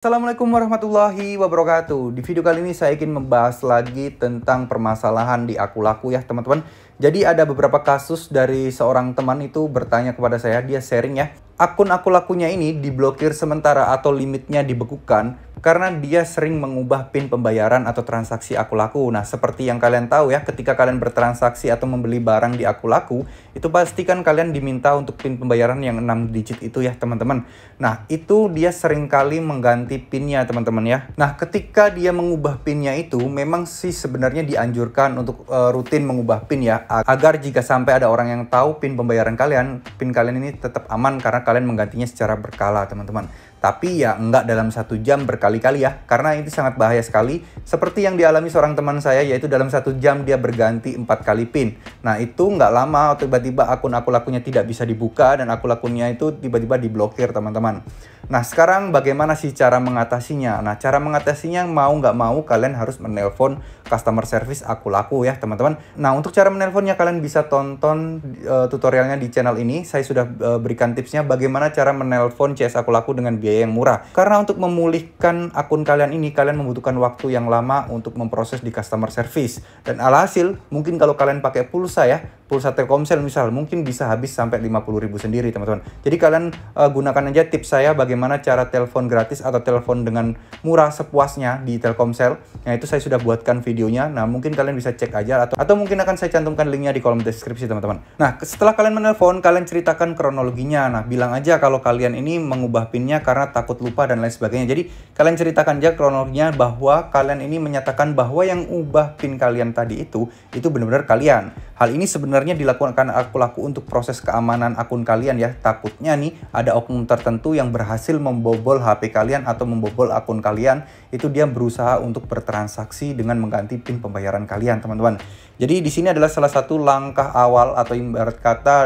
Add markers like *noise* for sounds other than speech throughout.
Assalamualaikum warahmatullahi wabarakatuh Di video kali ini saya ingin membahas lagi tentang permasalahan di aku laku ya teman-teman Jadi ada beberapa kasus dari seorang teman itu bertanya kepada saya Dia sharing ya Akun aku lakunya ini diblokir sementara atau limitnya dibekukan karena dia sering mengubah PIN pembayaran atau transaksi aku laku. Nah, seperti yang kalian tahu ya, ketika kalian bertransaksi atau membeli barang di aku laku, itu pastikan kalian diminta untuk PIN pembayaran yang 6 digit itu ya, teman-teman. Nah, itu dia sering kali mengganti PINnya, teman-teman ya. Nah, ketika dia mengubah PINnya itu, memang sih sebenarnya dianjurkan untuk uh, rutin mengubah PIN ya, agar jika sampai ada orang yang tahu PIN pembayaran kalian, PIN kalian ini tetap aman karena kalian menggantinya secara berkala, teman-teman. Tapi ya enggak dalam satu jam berkali-kali ya, karena ini sangat bahaya sekali. Seperti yang dialami seorang teman saya, yaitu dalam satu jam dia berganti empat kali pin. Nah itu nggak lama, tiba-tiba akun aku lakunya tidak bisa dibuka dan akun lakunya itu tiba-tiba diblokir teman-teman. Nah sekarang bagaimana sih cara mengatasinya? Nah cara mengatasinya mau nggak mau kalian harus menelpon customer service aku laku ya teman-teman. Nah untuk cara menelponnya kalian bisa tonton uh, tutorialnya di channel ini. Saya sudah uh, berikan tipsnya bagaimana cara menelpon CS aku laku dengan biaya biaya yang murah. Karena untuk memulihkan akun kalian ini, kalian membutuhkan waktu yang lama untuk memproses di customer service. Dan alhasil, mungkin kalau kalian pakai pulsa ya, pulsa Telkomsel misal, mungkin bisa habis sampai 50 ribu sendiri teman-teman. Jadi kalian uh, gunakan aja tips saya bagaimana cara telepon gratis atau telepon dengan murah sepuasnya di Telkomsel. Nah itu saya sudah buatkan videonya, nah mungkin kalian bisa cek aja atau, atau mungkin akan saya cantumkan linknya di kolom deskripsi teman-teman. Nah setelah kalian menelpon, kalian ceritakan kronologinya. Nah bilang aja kalau kalian ini mengubah pinnya karena karena takut lupa dan lain sebagainya. Jadi kalian ceritakan aja kronologinya bahwa kalian ini menyatakan bahwa yang ubah pin kalian tadi itu itu benar-benar kalian. Hal ini sebenarnya dilakukan aku laku untuk proses keamanan akun kalian ya. Takutnya nih ada oknum tertentu yang berhasil membobol HP kalian atau membobol akun kalian itu dia berusaha untuk bertransaksi dengan mengganti pin pembayaran kalian teman-teman. Jadi di sini adalah salah satu langkah awal atau ibarat kata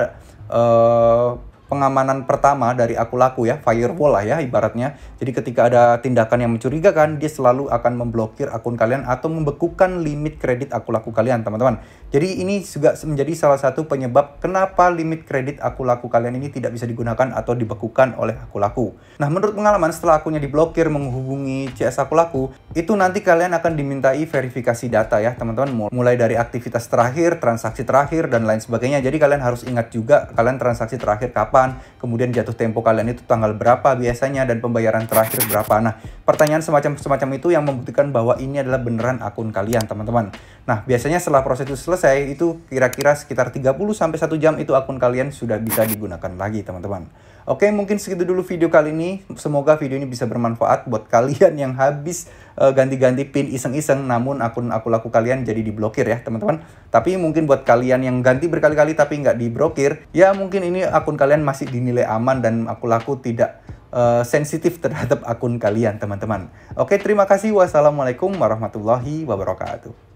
uh, pengamanan pertama dari aku laku ya, firewall lah ya ibaratnya. Jadi ketika ada tindakan yang mencurigakan, dia selalu akan memblokir akun kalian atau membekukan limit kredit aku laku kalian, teman-teman. Jadi ini juga menjadi salah satu penyebab kenapa limit kredit aku laku kalian ini tidak bisa digunakan atau dibekukan oleh aku laku. Nah, menurut pengalaman setelah akunnya diblokir menghubungi CS aku laku, itu nanti kalian akan dimintai verifikasi data ya, teman-teman, mulai dari aktivitas terakhir, transaksi terakhir dan lain sebagainya. Jadi kalian harus ingat juga kalian transaksi terakhir kapan kapan, kemudian jatuh tempo kalian itu tanggal berapa biasanya, dan pembayaran terakhir berapa. Nah, pertanyaan semacam-semacam itu yang membuktikan bahwa ini adalah beneran akun kalian, teman-teman. Nah, biasanya setelah proses itu selesai, itu kira-kira sekitar 30-1 jam itu akun kalian sudah bisa digunakan lagi, teman-teman. Oke, mungkin segitu dulu video kali ini. Semoga video ini bisa bermanfaat buat *laughs* kalian yang habis eh, ganti-ganti uh, pin iseng-iseng namun akun aku laku kalian jadi diblokir ya, teman-teman. Tapi mungkin buat kalian yang ganti berkali-kali tapi nggak diblokir, ya mungkin ini akun kalian masih dinilai aman dan aku laku tidak uh, sensitif terhadap akun kalian, teman-teman. Oke, terima kasih. Wassalamualaikum warahmatullahi wabarakatuh.